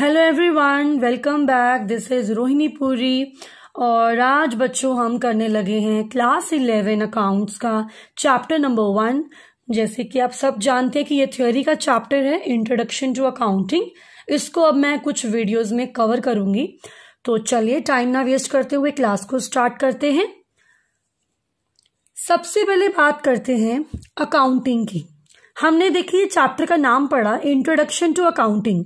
Hello everyone welcome back this is Rohini Puri और आज बच्चों हम करने लगे हैं क्लास इलेवन अकाउंट्स का चैप्टर नंबर वन जैसे कि आप सब जानते हैं कि ये थ्योरी का चैप्टर है इंट्रोडक्शन टू अकाउंटिंग इसको अब मैं कुछ वीडियोस में कवर करूंगी तो चलिए टाइम ना वेस्ट करते हुए क्लास को स्टार्ट करते हैं सबसे पहले बात करते हैं अकाउंटिंग की हमने देखिए चैप्टर का नाम पढ़ा इंट्रोडक्शन टू अकाउंटिंग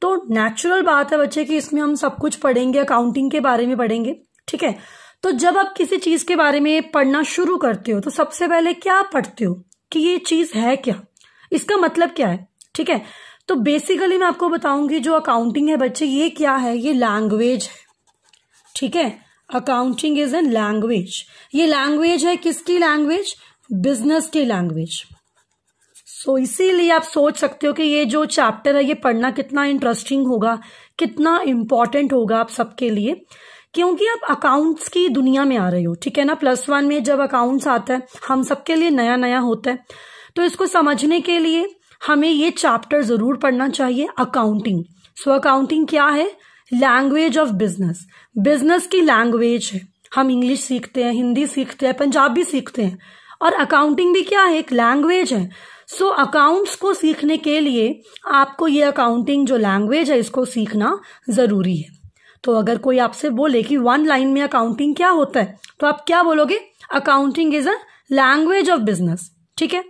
तो नेचुरल बात है बच्चे कि इसमें हम सब कुछ पढ़ेंगे अकाउंटिंग के बारे में पढ़ेंगे ठीक है तो जब आप किसी चीज के बारे में पढ़ना शुरू करते हो तो सबसे पहले क्या पढ़ते हो कि ये चीज है क्या इसका मतलब क्या है ठीक है तो बेसिकली मैं आपको बताऊंगी जो अकाउंटिंग है बच्चे ये क्या है ये लैंग्वेज है ठीक है अकाउंटिंग इज एन लैंग्वेज ये लैंग्वेज है किसकी लैंग्वेज बिजनेस की लैंग्वेज सो so, इसीलिए आप सोच सकते हो कि ये जो चैप्टर है ये पढ़ना कितना इंटरेस्टिंग होगा कितना इम्पॉर्टेंट होगा आप सबके लिए क्योंकि आप अकाउंट्स की दुनिया में आ रहे हो ठीक है ना प्लस वन में जब अकाउंट्स आता है हम सबके लिए नया नया होता है तो इसको समझने के लिए हमें ये चैप्टर ज़रूर पढ़ना चाहिए अकाउंटिंग सो अकाउंटिंग क्या है लैंग्वेज ऑफ बिजनेस बिजनेस की लैंग्वेज है हम इंग्लिश सीखते हैं हिंदी सीखते हैं पंजाबी सीखते हैं और अकाउंटिंग भी क्या है एक लैंग्वेज है सो so, अकाउंट्स को सीखने के लिए आपको ये अकाउंटिंग जो लैंग्वेज है इसको सीखना ज़रूरी है तो अगर कोई आपसे बोले कि वन लाइन में अकाउंटिंग क्या होता है तो आप क्या बोलोगे accounting is a language of business ठीक है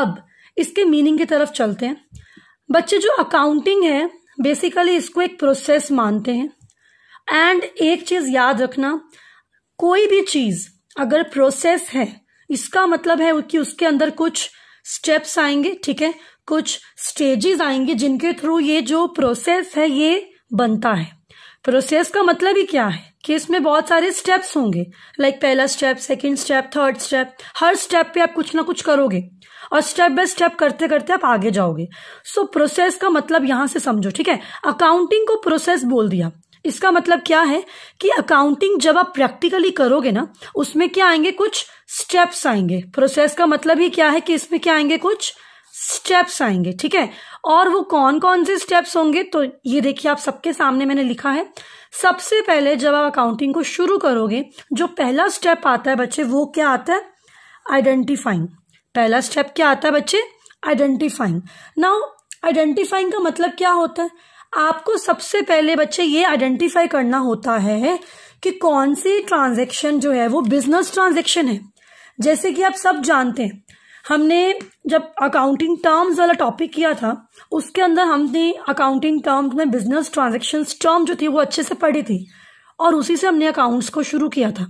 अब इसके मीनिंग की तरफ चलते हैं बच्चे जो अकाउंटिंग है बेसिकली इसको एक प्रोसेस मानते हैं एंड एक चीज याद रखना कोई भी चीज अगर प्रोसेस है इसका मतलब है कि उसके अंदर कुछ स्टेप्स आएंगे ठीक है कुछ स्टेजेस आएंगे जिनके थ्रू ये जो प्रोसेस है ये बनता है प्रोसेस का मतलब ही क्या है कि इसमें बहुत सारे स्टेप्स होंगे लाइक like पहला step second step third step हर स्टेप पे आप कुछ ना कुछ करोगे और स्टेप बाय स्टेप करते करते आप आगे जाओगे सो so, प्रोसेस का मतलब यहां से समझो ठीक है अकाउंटिंग को प्रोसेस बोल दिया इसका मतलब क्या है कि अकाउंटिंग जब आप प्रैक्टिकली करोगे ना उसमें क्या आएंगे कुछ स्टेप्स आएंगे प्रोसेस का मतलब ही क्या है कि इसमें क्या आएंगे कुछ स्टेप्स आएंगे ठीक है और वो कौन कौन से स्टेप्स होंगे तो ये देखिए आप सबके सामने मैंने लिखा है सबसे पहले जब आप अकाउंटिंग को शुरू करोगे जो पहला स्टेप आता है बच्चे वो क्या आता है आइडेंटिफाइंग पहला स्टेप क्या आता है बच्चे आइडेंटिफाइंग नाउ आइडेंटिफाइंग का मतलब क्या होता है आपको सबसे पहले बच्चे ये आइडेंटिफाई करना होता है कि कौन सी ट्रांजेक्शन जो है वो बिजनेस ट्रांजेक्शन है जैसे कि आप सब जानते हैं हमने जब अकाउंटिंग टर्म्स वाला टॉपिक किया था उसके अंदर हमने अकाउंटिंग टर्म्स में बिजनेस ट्रांजेक्शन टर्म जो थी वो अच्छे से पढ़ी थी और उसी से हमने अकाउंट्स को शुरू किया था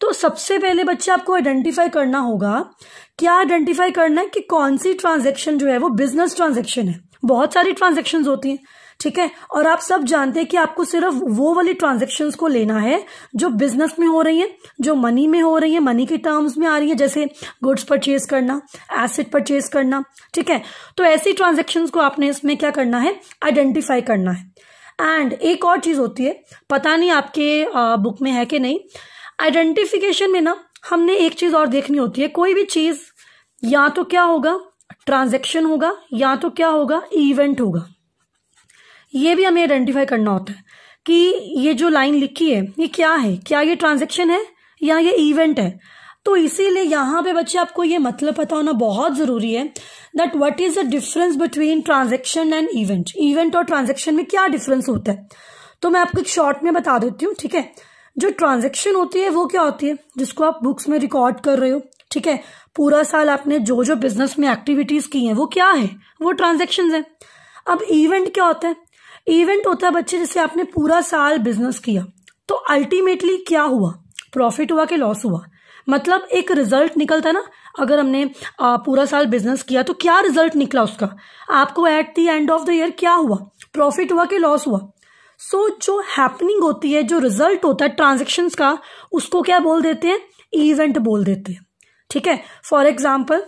तो सबसे पहले बच्चे आपको आइडेंटिफाई करना होगा क्या आइडेंटिफाई करना है कि कौन सी ट्रांजेक्शन जो है वो बिजनेस ट्रांजेक्शन है बहुत सारी ट्रांजेक्शन होती हैं ठीक है और आप सब जानते हैं कि आपको सिर्फ वो वाली ट्रांजेक्शन को लेना है जो बिजनेस में हो रही है जो मनी में हो रही है मनी के टर्म्स में आ रही है जैसे गुड्स परचेज करना एसेट परचेज करना ठीक है तो ऐसी ट्रांजेक्शन को आपने इसमें क्या करना है आइडेंटिफाई करना है एंड एक और चीज़ होती है पता नहीं आपके आ, बुक में है कि नहीं आइडेंटिफिकेशन में ना हमने एक चीज़ और देखनी होती है कोई भी चीज़ या तो क्या होगा ट्रांजेक्शन होगा या तो क्या होगा इवेंट होगा ये भी हमें आइडेंटिफाई करना होता है कि ये जो लाइन लिखी है ये क्या है क्या ये ट्रांजेक्शन है या ये इवेंट है तो इसीलिए यहां पे बच्चे आपको ये मतलब पता होना बहुत ज़रूरी है that what is the difference between transaction and event event और ट्रांजेक्शन में क्या डिफरेंस होता है तो मैं आपको एक शॉर्ट में बता देती हूँ ठीक है जो ट्रांजेक्शन होती है वो क्या होती है जिसको आप बुक्स में रिकॉर्ड कर रहे हो ठीक है पूरा साल आपने जो जो बिजनेस में एक्टिविटीज की हैं वो क्या है वो ट्रांजेक्शन है अब इवेंट क्या होता है इवेंट होता है बच्चे जैसे आपने पूरा साल बिजनेस किया तो अल्टीमेटली क्या हुआ प्रॉफिट हुआ कि लॉस हुआ मतलब एक रिजल्ट निकलता ना अगर हमने आ, पूरा साल बिजनेस किया तो क्या रिजल्ट निकला उसका आपको at the end of the year क्या हुआ प्रॉफिट हुआ कि लॉस हुआ सो so, जो हैपनिंग होती है जो रिजल्ट होता है ट्रांजेक्शन का उसको क्या बोल देते हैं इवेंट बोल देते हैं ठीक है फॉर एग्जाम्पल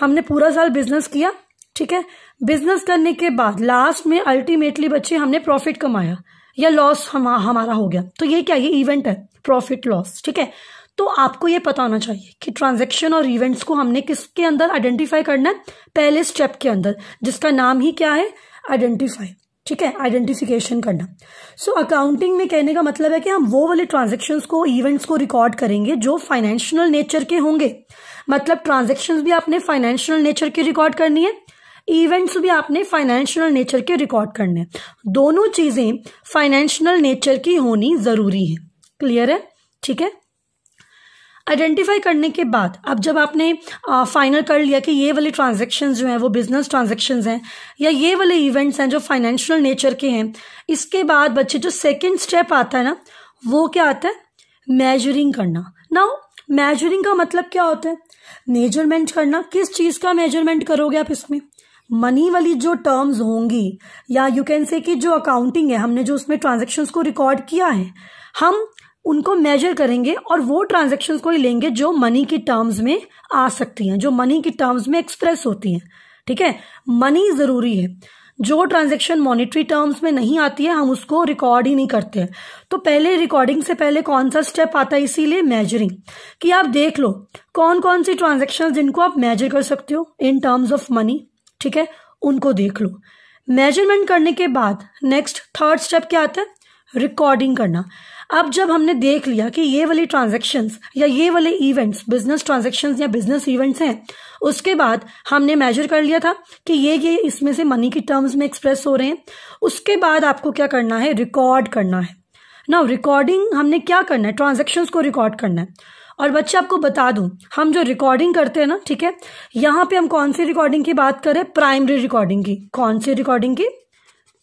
हमने पूरा साल बिजनेस किया ठीक है बिजनेस करने के बाद लास्ट में अल्टीमेटली बच्चे हमने प्रॉफिट कमाया या लॉस हम हमारा हो गया तो ये क्या ये इवेंट है प्रॉफिट लॉस ठीक है तो आपको ये पता होना चाहिए कि ट्रांजैक्शन और इवेंट्स को हमने किसके अंदर आइडेंटिफाई करना है पहले स्टेप के अंदर जिसका नाम ही क्या है आइडेंटिफाई ठीक है आइडेंटिफिकेशन करना सो so, अकाउंटिंग में कहने का मतलब है कि हम वो वाले ट्रांजेक्शन्स को इवेंट्स को रिकॉर्ड करेंगे जो फाइनेंशियल नेचर के होंगे मतलब ट्रांजेक्शन भी आपने फाइनेंशियल नेचर की रिकॉर्ड करनी है इवेंट्स भी आपने फाइनेंशियल नेचर के रिकॉर्ड करने हैं दोनों चीज़ें फाइनेंशियल नेचर की होनी ज़रूरी है क्लियर है ठीक है आइडेंटिफाई करने के बाद अब जब आपने फाइनल कर लिया कि ये वाले ट्रांजेक्शन जो हैं वो बिजनेस ट्रांजेक्शन हैं या ये वाले इवेंट्स हैं जो फाइनेंशियल नेचर के हैं इसके बाद बच्चे जो सेकेंड स्टेप आता है ना वो क्या आता है मेजरिंग करना ना मेजरिंग का मतलब क्या होता है मेजरमेंट करना किस चीज़ का मेजरमेंट करोगे आप इसमें मनी वाली जो टर्म्स होंगी या यू कैन से कि जो अकाउंटिंग है हमने जो उसमें ट्रांजेक्शन को रिकॉर्ड किया है हम उनको मेजर करेंगे और वो ट्रांजेक्शन को ही लेंगे जो मनी की टर्म्स में आ सकती हैं जो मनी की टर्म्स में एक्सप्रेस होती हैं ठीक है मनी ज़रूरी है जो ट्रांजेक्शन मॉनिटरी टर्म्स में नहीं आती है हम उसको रिकॉर्ड ही नहीं करते हैं तो पहले रिकॉर्डिंग से पहले कौन सा स्टेप आता है इसीलिए मेजरिंग कि आप देख लो कौन कौन सी ट्रांजेक्शन जिनको आप मेजर कर सकते हो इन टर्म्स ऑफ मनी ठीक है उनको देख लो मेजरमेंट करने के बाद नेक्स्ट थर्ड स्टेप क्या आता है रिकॉर्डिंग करना अब जब हमने देख लिया कि ये वाली ट्रांजेक्शन्स या ये वाले इवेंट्स बिजनेस ट्रांजेक्शन्स या बिजनेस इवेंट्स हैं उसके बाद हमने मेजर कर लिया था कि ये ये इसमें से मनी की टर्म्स में एक्सप्रेस हो रहे हैं उसके बाद आपको क्या करना है रिकॉर्ड करना है ना रिकॉर्डिंग हमने क्या करना है ट्रांजेक्शन्स को रिकॉर्ड करना है और बच्चे आपको बता दूं हम जो रिकॉर्डिंग करते हैं ना ठीक है यहां पे हम कौन सी रिकॉर्डिंग की बात करें प्राइमरी रिकॉर्डिंग की कौन सी रिकॉर्डिंग की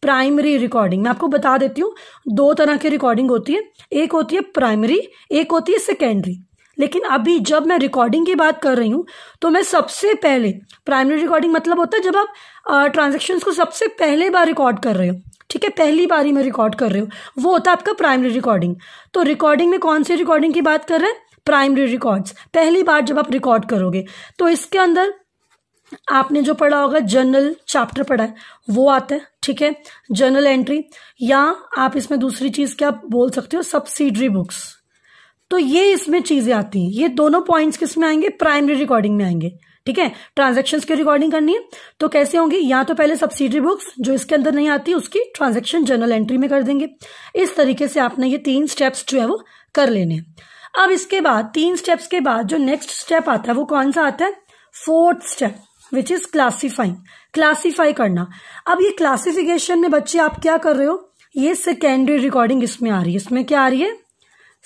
प्राइमरी रिकॉर्डिंग मैं आपको बता देती हूँ दो तरह की रिकॉर्डिंग होती है एक होती है प्राइमरी एक होती है सेकेंडरी लेकिन अभी जब मैं रिकॉर्डिंग की बात कर रही हूँ तो मैं सबसे पहले प्राइमरी रिकॉर्डिंग मतलब होता है जब आप ट्रांजेक्शन को सबसे पहले बार रिकॉर्ड कर रहे हो ठीक है पहली बारी में रिकॉर्ड कर रहे हो वो होता है आपका प्राइमरी रिकॉर्डिंग तो रिकॉर्डिंग में कौन सी रिकॉर्डिंग की बात कर रहे हैं प्राइमरी रिकॉर्ड्स पहली बार जब आप रिकॉर्ड करोगे तो इसके अंदर आपने जो पढ़ा होगा जर्नल चैप्टर पढ़ा है वो आता है ठीक है जर्नल एंट्री या आप इसमें दूसरी चीज क्या बोल सकते हो सब्सिडरी बुक्स तो ये इसमें चीजें आती हैं ये दोनों पॉइंट्स किस में आएंगे प्राइमरी रिकॉर्डिंग में आएंगे ठीक है ट्रांजेक्शन की रिकॉर्डिंग करनी है तो कैसे होंगे या तो पहले सब्सिडरी बुक्स जो इसके अंदर नहीं आती उसकी ट्रांजेक्शन जर्नल एंट्री में कर देंगे इस तरीके से आपने ये तीन स्टेप्स जो है वो कर लेने हैं अब इसके बाद तीन स्टेप्स के बाद जो नेक्स्ट स्टेप आता है वो कौन सा आता है fourth step which is classifying classify करना अब ये क्लासिफिकेशन में बच्चे आप क्या कर रहे हो ये सेकेंडरी रिकॉर्डिंग इसमें आ रही है इसमें क्या आ रही है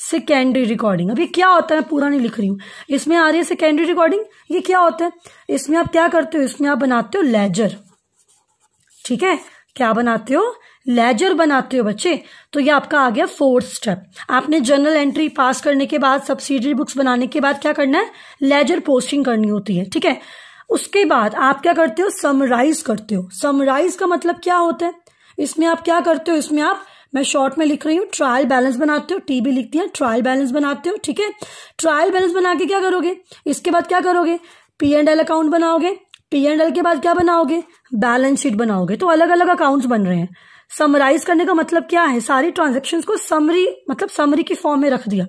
सेकेंडरी रिकॉर्डिंग अब ये क्या होता है पूरा नहीं लिख रही हूं इसमें आ रही है सेकेंडरी रिकॉर्डिंग ये क्या होता है इसमें आप क्या करते हो इसमें आप बनाते हो लेजर ठीक है क्या बनाते हो लेजर बनाते हो बच्चे तो ये आपका आ गया फोर्थ स्टेप आपने जर्नल एंट्री पास करने के बाद सब्सिडरी बुक्स बनाने के बाद क्या करना है लेजर पोस्टिंग करनी होती है ठीक है उसके बाद आप क्या करते हो समराइज करते हो समराइज का मतलब क्या होता है इसमें आप क्या करते हो इसमें आप मैं शॉर्ट में लिख रही हूँ ट्रायल बैलेंस बनाते हो टीबी लिखती है ट्रायल बैलेंस बनाते हो ठीक है ट्रायल बैलेंस बना के क्या करोगे इसके बाद क्या करोगे पी एंड एल अकाउंट बनाओगे पी एंड एल के बाद क्या बनाओगे बैलेंस शीट बनाओगे तो अलग अलग अकाउंट्स बन रहे हैं समराइज करने का मतलब क्या है सारी ट्रांजेक्शन को समरी मतलब समरी की फॉर्म में रख दिया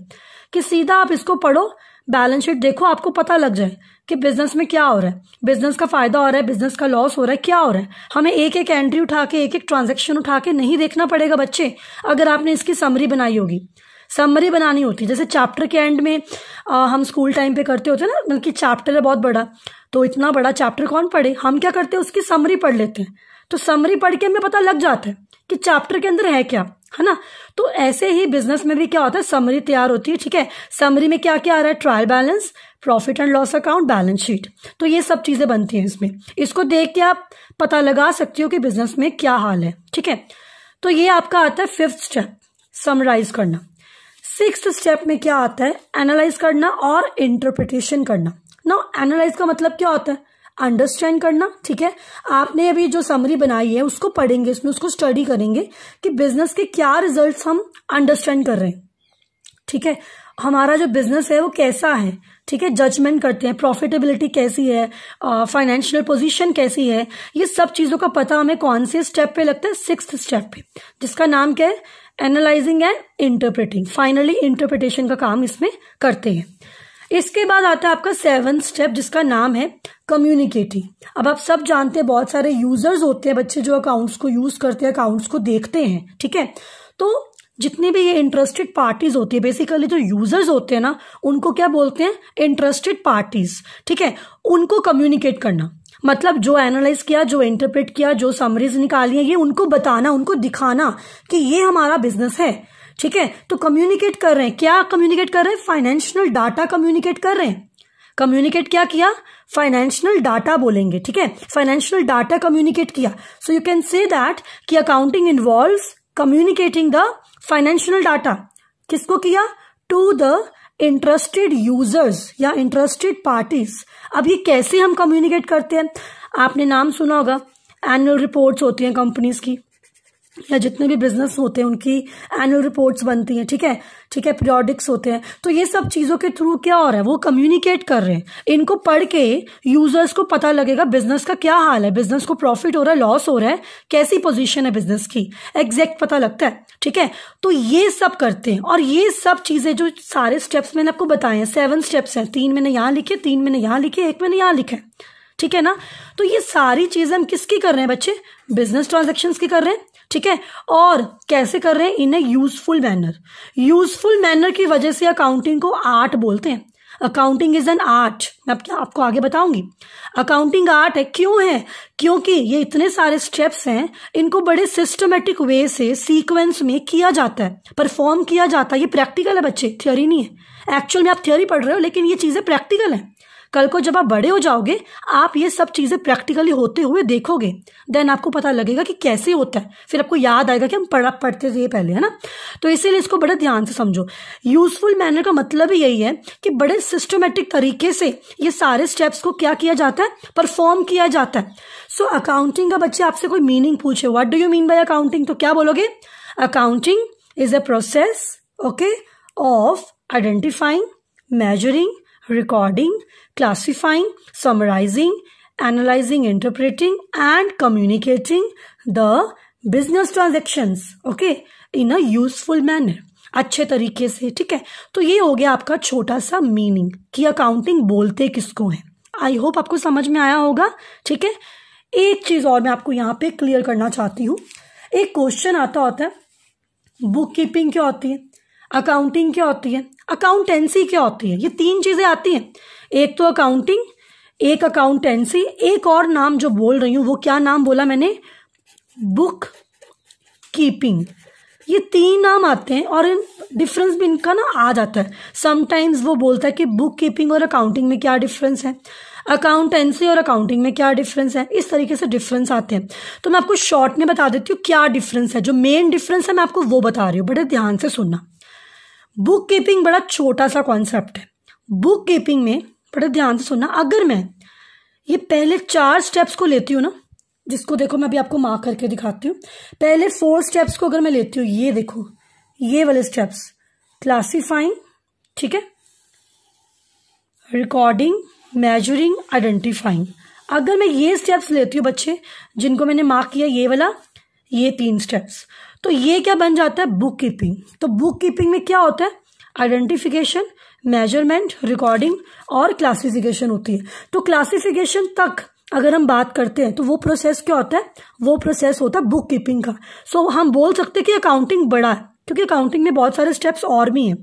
कि सीधा आप इसको पढ़ो बैलेंस शीट देखो आपको पता लग जाए कि बिजनेस में क्या हो रहा है बिजनेस का फायदा हो रहा है बिजनेस का लॉस हो रहा है क्या हो रहा है हमें एक एक एंट्री उठा के एक एक ट्रांजेक्शन उठा के नहीं देखना पड़ेगा बच्चे अगर आपने इसकी समरी बनाई होगी समरी बनानी होती है जैसे चैप्टर के एंड में आ, हम स्कूल टाइम पे करते होते हैं ना बल्कि चैप्टर है बहुत बड़ा तो इतना बड़ा चैप्टर कौन पढ़े हम क्या करते हैं उसकी समरी पढ़ लेते हैं तो समरी पढ़ के हमें पता लग जाता है कि चैप्टर के अंदर है क्या है ना तो ऐसे ही बिजनेस में भी क्या होता है समरी तैयार होती है ठीक है समरी में क्या क्या आ रहा है trial balance profit and loss account balance sheet तो ये सब चीजें बनती हैं इसमें इसको देख के आप पता लगा सकते हो कि बिजनेस में क्या हाल है ठीक है तो ये आपका आता है फिफ्थ स्टेप समराइज करना सिक्स स्टेप में क्या आता है एनालाइज करना और इंटरप्रिटेशन करना ना एनालाइज का मतलब क्या होता है अंडरस्टैंड करना ठीक है आपने अभी जो समरी बनाई है उसको पढ़ेंगे उसमें उसको स्टडी करेंगे कि बिजनेस के क्या रिजल्ट हम अंडरस्टैंड कर रहे हैं ठीक है हमारा जो बिजनेस है वो कैसा है ठीक है जजमेंट करते हैं प्रॉफिटेबिलिटी कैसी है फाइनेंशियल पोजीशन कैसी है ये सब चीजों का पता हमें कौन से स्टेप पे लगता है सिक्स स्टेप पे जिसका नाम क्या है analysing and interpreting finally interpretation का काम इसमें करते हैं इसके बाद आता है आपका सेवन स्टेप जिसका नाम है कम्युनिकेटिंग अब आप सब जानते हैं बहुत सारे यूजर्स होते हैं बच्चे जो अकाउंट्स को यूज करते हैं अकाउंट्स को देखते हैं ठीक है तो जितने भी ये इंटरेस्टेड पार्टीज होती है बेसिकली जो यूजर्स होते हैं ना उनको क्या बोलते हैं इंटरेस्टेड पार्टीज ठीक है उनको कम्युनिकेट करना मतलब जो एनालाइज किया जो इंटरप्रेट किया जो समरीज निकाली है ये उनको बताना उनको दिखाना कि ये हमारा बिजनेस है ठीक है तो कम्युनिकेट कर रहे हैं क्या कम्युनिकेट कर रहे हैं फाइनेंशियल डाटा कम्युनिकेट कर रहे हैं कम्युनिकेट क्या किया फाइनेंशियल डाटा बोलेंगे ठीक है फाइनेंशियल डाटा कम्युनिकेट किया so you can say that कि accounting involve communicating the financial data किसको किया टू द इंटरेस्टेड यूजर्स या इंटरेस्टेड पार्टीज अब ये कैसे हम कम्युनिकेट करते हैं आपने नाम सुना होगा एनुअल रिपोर्ट्स होती हैं कंपनीज की या जितने भी बिजनेस होते हैं उनकी एनुअल रिपोर्ट्स बनती हैं ठीक है ठीक है पीरियोडिक्स होते हैं तो ये सब चीज़ों के थ्रू क्या हो रहा है वो कम्युनिकेट कर रहे हैं इनको पढ़ के यूजर्स को पता लगेगा बिजनेस का क्या हाल है बिजनेस को प्रॉफिट हो रहा है लॉस हो रहा है कैसी पोजिशन है बिजनेस की एग्जैक्ट पता लगता है ठीक है तो ये सब करते हैं और ये सब चीज़ें जो सारे स्टेप्स मैंने आपको बताए हैं सेवन स्टेप्स हैं तीन मैंने यहाँ लिखे तीन मैंने यहाँ लिखे एक मैंने यहाँ लिखे ठीक है ना तो ये सारी चीज़ें हम किसकी कर रहे हैं बच्चे बिजनेस ट्रांजेक्शन की कर रहे हैं ठीक है और कैसे कर रहे हैं in a useful manner useful manner की वजह से अकाउंटिंग को आर्ट बोलते हैं अकाउंटिंग इज एन आर्ट मैं आपको आगे बताऊंगी अकाउंटिंग आर्ट है क्यों है क्योंकि ये इतने सारे स्टेप्स हैं इनको बड़े सिस्टमेटिक वे से सीक्वेंस में किया जाता है परफॉर्म किया जाता है ये प्रैक्टिकल है बच्चे थ्योरी नहीं है एक्चुअल में आप थ्योरी पढ़ रहे हो लेकिन ये चीज़ें प्रैक्टिकल हैं कल को जब आप बड़े हो जाओगे आप ये सब चीज़ें प्रैक्टिकली होते हुए देखोगे देन आपको पता लगेगा कि कैसे होता है फिर आपको याद आएगा कि हम पढ़ा पढ़ते थे पहले है ना तो इसीलिए इसको बड़े ध्यान से समझो यूजफुल मैनर का मतलब ही यही है कि बड़े सिस्टमेटिक तरीके से ये सारे स्टेप्स को क्या किया जाता है परफॉर्म किया जाता है सो so, अकाउंटिंग का बच्चे आपसे कोई मीनिंग पूछे what do you mean by accounting तो क्या बोलोगे accounting is a process okay of identifying measuring recording, classifying, summarizing, analyzing, interpreting, and communicating the business transactions. Okay, in a useful manner. अच्छे तरीके से ठीक है तो ये हो गया आपका छोटा सा मीनिंग कि अकाउंटिंग बोलते किसको है आई होप आपको समझ में आया होगा ठीक है एक चीज और मैं आपको यहाँ पे क्लियर करना चाहती हूँ एक क्वेश्चन आता होता है बुक कीपिंग क्या होती है अकाउंटिंग क्या होती है अकाउंटेंसी क्या होती है ये तीन चीज़ें आती हैं एक तो अकाउंटिंग एक अकाउंटेंसी एक और नाम जो बोल रही हूँ वो क्या नाम बोला मैंने बुक कीपिंग ये तीन नाम आते हैं और डिफरेंस भी इनका ना आ जाता है समटाइम्स वो बोलता है कि बुक कीपिंग और अकाउंटिंग में क्या डिफरेंस है अकाउंटेंसी और अकाउंटिंग में क्या डिफरेंस है इस तरीके से डिफरेंस आते हैं तो मैं आपको शॉर्ट में बता देती हूँ क्या डिफरेंस है जो मेन डिफरेंस है मैं आपको वो बता रही हूँ बड़े ध्यान से सुनना बुक कीपिंग बड़ा छोटा सा कॉन्सेप्ट है बुक कीपिंग में बड़ा ध्यान से सुनना अगर मैं ये पहले चार स्टेप्स को लेती हूँ ना जिसको देखो मैं अभी आपको मार्क करके दिखाती हूँ पहले फोर स्टेप्स को अगर मैं लेती हूँ ये देखो ये वाले स्टेप्स क्लासीफाइंग ठीक है रिकॉर्डिंग मेजरिंग आइडेंटिफाइंग अगर मैं ये स्टेप्स लेती हूँ बच्चे जिनको मैंने मार्क किया ये वाला ये तीन स्टेप्स तो ये क्या बन जाता है बुक कीपिंग तो बुक कीपिंग में क्या होता है आइडेंटिफिकेशन मेजरमेंट रिकॉर्डिंग और क्लासिफिकेशन होती है तो क्लासिफिकेशन तक अगर हम बात करते हैं तो वो प्रोसेस क्या होता है वो प्रोसेस होता है बुक कीपिंग का सो so, हम बोल सकते हैं कि अकाउंटिंग बड़ा है क्योंकि अकाउंटिंग में बहुत सारे स्टेप्स और भी हैं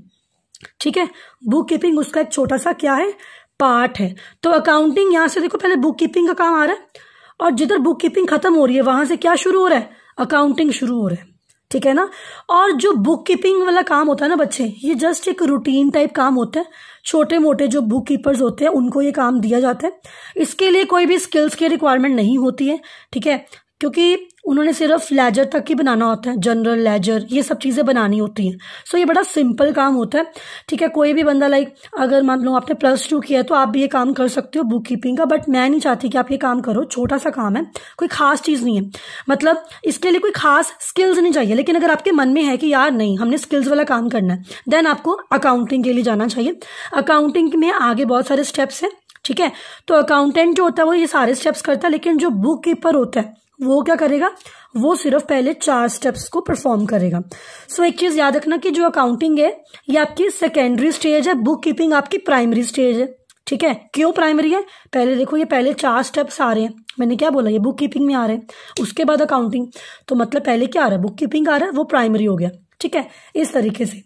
ठीक है बुक कीपिंग उसका एक छोटा सा क्या है पार्ट है तो अकाउंटिंग यहाँ से देखो पहले बुक कीपिंग का काम आ रहा है और जिधर बुक कीपिंग खत्म हो रही है वहां से क्या शुरू हो रहा है अकाउंटिंग शुरू हो रहा है ठीक है ना और जो बुक कीपिंग वाला काम होता है ना बच्चे ये जस्ट एक रूटीन टाइप काम होता है छोटे मोटे जो बुक कीपर्स होते हैं उनको ये काम दिया जाता है इसके लिए कोई भी स्किल्स की रिक्वायरमेंट नहीं होती है ठीक है क्योंकि उन्होंने सिर्फ लेजर तक ही बनाना होता है जनरल लेजर ये सब चीज़ें बनानी होती हैं सो so, ये बड़ा सिंपल काम होता है ठीक है कोई भी बंदा लाइक अगर मान लो आपने प्लस टू किया है तो आप भी ये काम कर सकते हो बुक कीपिंग का बट मैं नहीं चाहती कि आप ये काम करो छोटा सा काम है कोई खास चीज़ नहीं है मतलब इसके लिए कोई खास स्किल्स नहीं चाहिए लेकिन अगर आपके मन में है कि यार नहीं हमने स्किल्स वाला काम करना है देन आपको अकाउंटिंग के लिए जाना चाहिए अकाउंटिंग में आगे बहुत सारे स्टेप्स हैं ठीक है तो अकाउंटेंट जो होता है वो ये सारे स्टेप्स करता है लेकिन जो बुक कीपर होता है वो क्या करेगा वो सिर्फ पहले चार स्टेप्स को परफॉर्म करेगा सो so, एक चीज़ याद रखना कि जो अकाउंटिंग है ये आपकी सेकेंडरी स्टेज है बुक कीपिंग आपकी प्राइमरी स्टेज है ठीक है क्यों प्राइमरी है पहले देखो ये पहले चार स्टेप्स आ रहे हैं मैंने क्या बोला ये बुक कीपिंग में आ रहे हैं उसके बाद अकाउंटिंग तो मतलब पहले क्या आ रहा है बुक कीपिंग आ रहा है वो प्राइमरी हो गया ठीक है इस तरीके से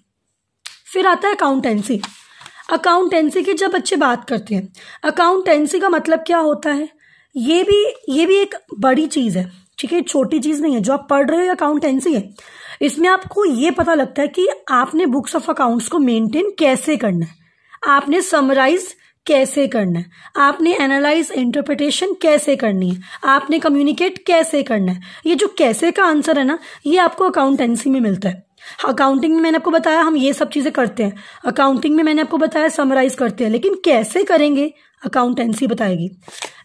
फिर आता है अकाउंटेंसी अकाउंटेंसी की जब बच्चे बात करते हैं अकाउंटेंसी का मतलब क्या होता है ये भी ये भी एक बड़ी चीज़ है ठीक है छोटी चीज़ नहीं है जो आप पढ़ रहे हो अकाउंटेंसी है इसमें आपको ये पता लगता है कि आपने बुक्स ऑफ अकाउंट्स को मेंटेन कैसे करना है आपने समराइज कैसे करना है आपने एनालाइज इंटरप्रिटेशन कैसे करनी है आपने कम्युनिकेट कैसे करना है ये जो कैसे का आंसर है ना ये आपको अकाउंटेंसी में मिलता है अकाउंटिंग हाँ, में मैंने आपको बताया हम ये सब चीज़ें करते हैं अकाउंटिंग में मैंने आपको बताया समराइज करते हैं लेकिन कैसे करेंगे अकाउंटेंसी बताएगी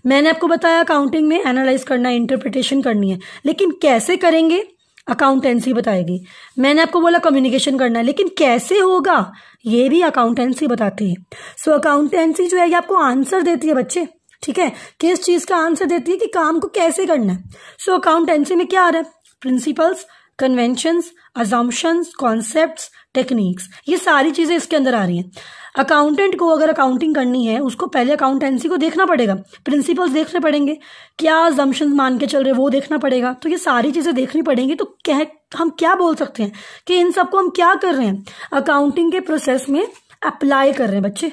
मैंने आपको बताया अकाउंटिंग में एनालाइज करना है इंटरप्रिटेशन करनी है लेकिन कैसे करेंगे अकाउंटेंसी बताएगी मैंने आपको बोला कम्युनिकेशन करना है लेकिन कैसे होगा ये भी अकाउंटेंसी बताती है सो so, अकाउंटेंसी जो है ये आपको आंसर देती है बच्चे ठीक है किस चीज़ का आंसर देती है कि काम को कैसे करना है सो so, अकाउंटेंसी में क्या आ रहा है principles conventions assumptions concept techniques ये सारी चीज़ें इसके अंदर आ रही हैं अकाउंटेंट को अगर अकाउंटिंग करनी है उसको पहले अकाउंटेंसी को देखना पड़ेगा प्रिंसिपल्स देखने पड़ेंगे क्या अजम्पन्स मान के चल रहे वो देखना पड़ेगा तो ये सारी चीज़ें देखनी पड़ेंगी तो कह हम क्या बोल सकते हैं कि इन सबको हम क्या कर रहे हैं अकाउंटिंग के प्रोसेस में अप्लाई कर रहे हैं बच्चे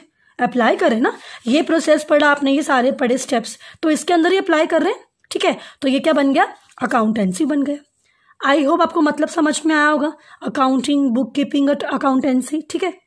अप्लाई करें ना ये प्रोसेस पढ़ा आपने ये सारे पढ़े स्टेप्स तो इसके अंदर ही अप्लाई कर रहे हैं ठीक है तो ये क्या बन गया अकाउंटेंसी बन गया आई होप आपको मतलब समझ में आया होगा अकाउंटिंग बुक कीपिंग अकाउंटेंसी ठीक है